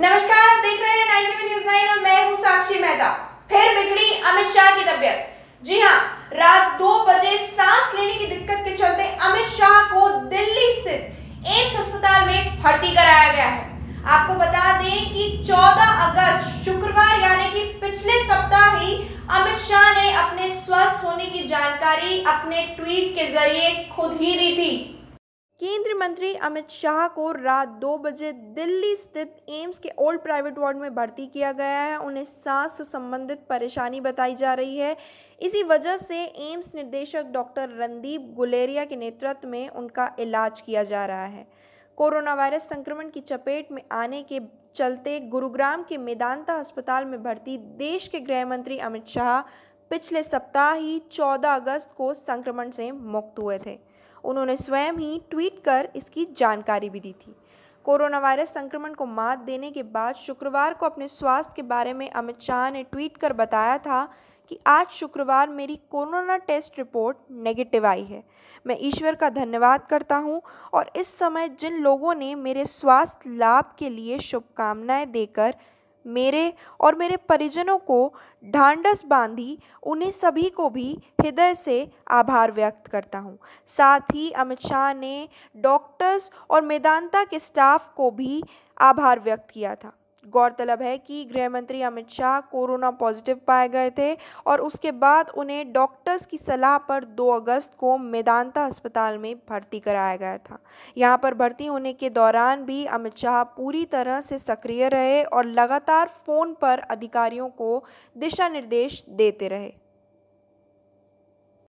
नमस्कार आप देख रहे हैं नाइन न्यूज नाइन और मैं हूं साक्षी मेहता फिर बिगड़ी अमित शाह की तबियत जी हां रात दो बजे सांस लेने की दिक्कत के चलते अमित शाह को दिल्ली स्थित एम्स अस्पताल में भर्ती कराया गया है आपको बता दें कि 14 अगस्त शुक्रवार यानी कि पिछले सप्ताह ही अमित शाह ने अपने स्वस्थ होने की जानकारी अपने ट्वीट के जरिए खुद ही दी थी केंद्रीय मंत्री अमित शाह को रात दो बजे दिल्ली स्थित एम्स के ओल्ड प्राइवेट वार्ड में भर्ती किया गया है उन्हें सांस से संबंधित परेशानी बताई जा रही है इसी वजह से एम्स निर्देशक डॉक्टर रणदीप गुलेरिया के नेतृत्व में उनका इलाज किया जा रहा है कोरोना वायरस संक्रमण की चपेट में आने के चलते गुरुग्राम के मेदांता अस्पताल में भर्ती देश के गृह मंत्री अमित शाह पिछले सप्ताह ही 14 अगस्त को संक्रमण से मुक्त हुए थे उन्होंने स्वयं ही ट्वीट कर इसकी जानकारी भी दी थी कोरोना वायरस संक्रमण को मात देने के बाद शुक्रवार को अपने स्वास्थ्य के बारे में अमित शाह ने ट्वीट कर बताया था कि आज शुक्रवार मेरी कोरोना टेस्ट रिपोर्ट नेगेटिव आई है मैं ईश्वर का धन्यवाद करता हूं और इस समय जिन लोगों ने मेरे स्वास्थ्य लाभ के लिए शुभकामनाएं देकर मेरे और मेरे परिजनों को ढांढस बांधी उन्हें सभी को भी हृदय से आभार व्यक्त करता हूँ साथ ही अमित शाह ने डॉक्टर्स और मेदांता के स्टाफ को भी आभार व्यक्त किया था गौरतलब है कि गृह मंत्री अमित शाह कोरोना पॉजिटिव पाए गए थे और उसके बाद उन्हें डॉक्टर्स की सलाह पर 2 अगस्त को मेदांता अस्पताल में भर्ती कराया गया था यहाँ पर भर्ती होने के दौरान भी अमित शाह पूरी तरह से सक्रिय रहे और लगातार फ़ोन पर अधिकारियों को दिशा निर्देश देते रहे